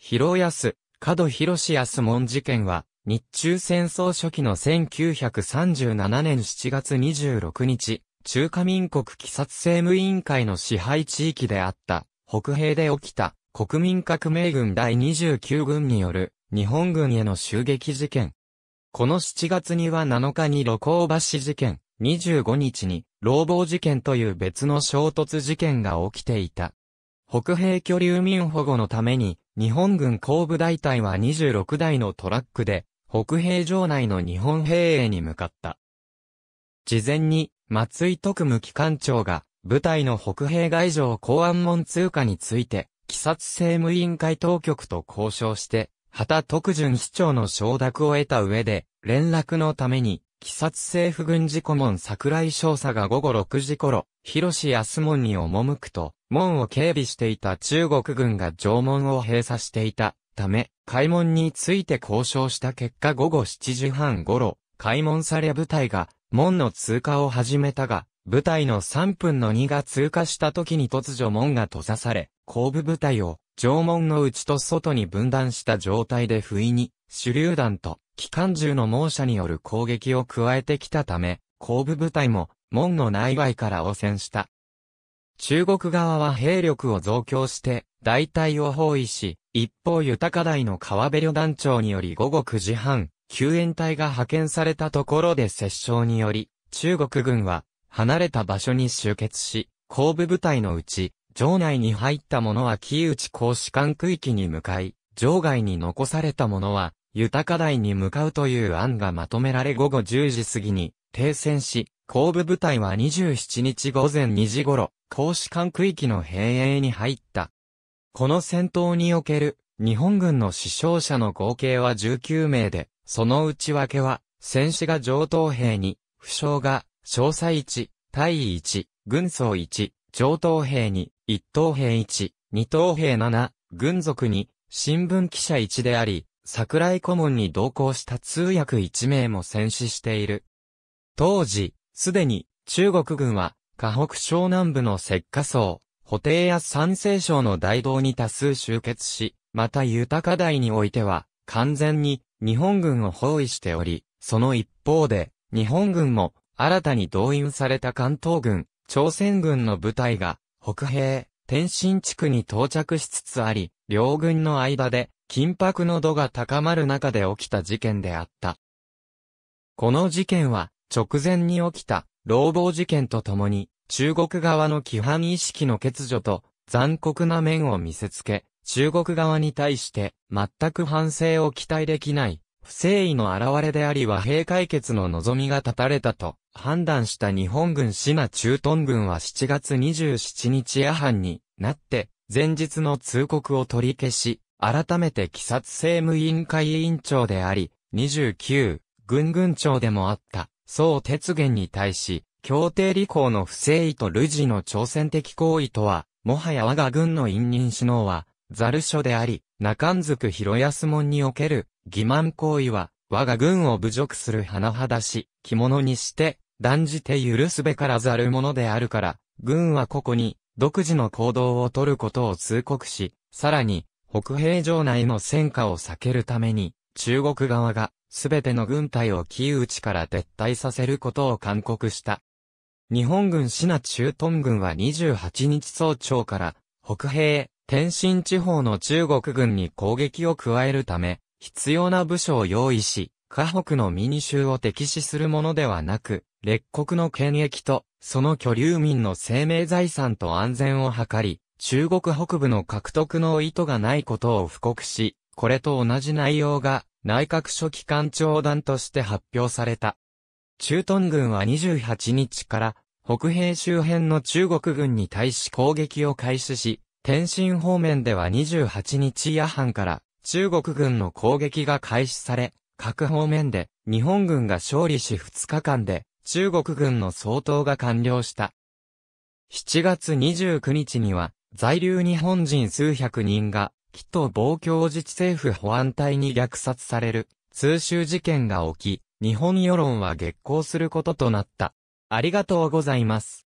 広安、角広安門事件は、日中戦争初期の1937年7月26日、中華民国鬼殺政務委員会の支配地域であった、北平で起きた、国民革命軍第29軍による、日本軍への襲撃事件。この7月には7日に露光橋事件、25日に、老亡事件という別の衝突事件が起きていた。北平居留民保護のために、日本軍後部大隊は26台のトラックで、北平城内の日本兵営に向かった。事前に、松井特務機関長が、部隊の北平外城公安門通過について、鬼殺政務委員会当局と交渉して、畑特順市長の承諾を得た上で、連絡のために、鬼殺政府軍事顧問桜井少佐が午後6時頃、広安門に赴くと、門を警備していた中国軍が城門を閉鎖していたため、開門について交渉した結果午後7時半頃、開門され部隊が門の通過を始めたが、部隊の3分の2が通過した時に突如門が閉ざされ、後部部隊を城門の内と外に分断した状態で不意に手榴弾と機関銃の猛射による攻撃を加えてきたため、後部部隊も門の内外から汚染した。中国側は兵力を増強して大隊を包囲し、一方豊か台の川辺旅団長により午後9時半、救援隊が派遣されたところで殺傷により、中国軍は離れた場所に集結し、後部部隊のうち、城内に入った者は木内公使館区域に向かい、城外に残された者は豊か台に向かうという案がまとめられ午後10時過ぎに停戦し、後部部隊は27日午前2時頃、公使館区域の兵営に入った。この戦闘における日本軍の死傷者の合計は19名で、その内訳は、戦死が上等兵に、負傷が、詳細1、対1、軍曹1、上等兵に、一等兵1、二等兵7、軍属に、新聞記者1であり、桜井顧問に同行した通訳1名も戦死している。当時、すでに中国軍は、河北省南部の石化層、補定や山西省の大道に多数集結し、また豊か台においては、完全に日本軍を包囲しており、その一方で、日本軍も新たに動員された関東軍、朝鮮軍の部隊が、北平、天津地区に到着しつつあり、両軍の間で緊迫の度が高まる中で起きた事件であった。この事件は、直前に起きた、労働事件とともに、中国側の規範意識の欠如と、残酷な面を見せつけ、中国側に対して、全く反省を期待できない、不正意の現れであり和平解決の望みが立たれたと、判断した日本軍シナ駐屯軍は7月27日夜半になって、前日の通告を取り消し、改めて鬼殺政務委員会委員長であり、29、軍軍長でもあった、総哲元に対し、協定履行の不正意と類似の挑戦的行為とは、もはや我が軍の委任首脳は、ザル書であり、中んずく広安門における、欺瞞行為は、我が軍を侮辱する甚だし、着物にして、断じて許すべからざるものであるから、軍はここに、独自の行動を取ることを通告し、さらに、北平城内の戦火を避けるために、中国側が、すべての軍隊をキーウ地から撤退させることを勧告した。日本軍シナ中東軍は28日早朝から、北平、天津地方の中国軍に攻撃を加えるため、必要な部署を用意し、河北のミニ州を敵視するものではなく、列国の権益と、その居留民の生命財産と安全を図り、中国北部の獲得の意図がないことを布告し、これと同じ内容が内閣書記官長団として発表された。中東軍は28日から北平周辺の中国軍に対し攻撃を開始し、天津方面では28日夜半から中国軍の攻撃が開始され、各方面で日本軍が勝利し2日間で中国軍の総統が完了した。7月29日には在留日本人数百人が、紀東防共自治政府保安隊に虐殺される、通襲事件が起き、日本世論は激高することとなった。ありがとうございます。